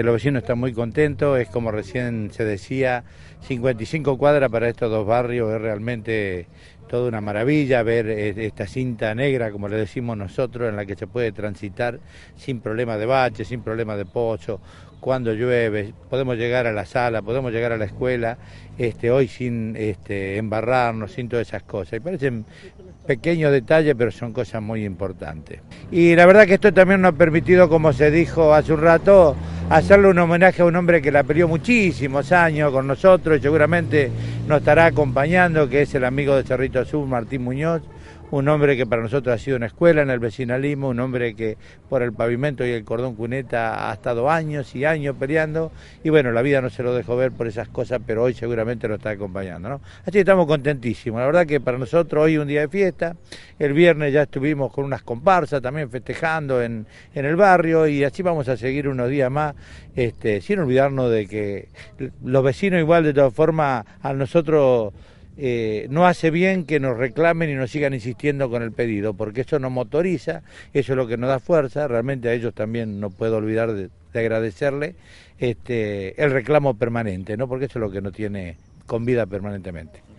Los vecinos están muy contentos, es como recién se decía, 55 cuadras para estos dos barrios, es realmente toda una maravilla ver esta cinta negra, como le decimos nosotros, en la que se puede transitar sin problema de bache, sin problema de pozo, cuando llueve, podemos llegar a la sala, podemos llegar a la escuela, este, hoy sin este, embarrarnos, sin todas esas cosas. Y parecen pequeños detalles, pero son cosas muy importantes. Y la verdad que esto también nos ha permitido, como se dijo hace un rato, hacerle un homenaje a un hombre que la peleó muchísimos años con nosotros, Y seguramente nos estará acompañando, que es el amigo de Cerrito Azul, Martín Muñoz, un hombre que para nosotros ha sido una escuela en el vecinalismo, un hombre que por el pavimento y el cordón cuneta ha estado años y años peleando, y bueno, la vida no se lo dejó ver por esas cosas, pero hoy seguramente lo está acompañando, ¿no? Así que estamos contentísimos, la verdad que para nosotros hoy es un día de fiesta, el viernes ya estuvimos con unas comparsas también festejando en, en el barrio, y así vamos a seguir unos días más este, sin olvidarnos de que los vecinos igual de todas formas a nosotros eh, no hace bien que nos reclamen y nos sigan insistiendo con el pedido, porque eso nos motoriza, eso es lo que nos da fuerza, realmente a ellos también no puedo olvidar de, agradecerles agradecerle este, el reclamo permanente, ¿no? porque eso es lo que nos tiene con vida permanentemente.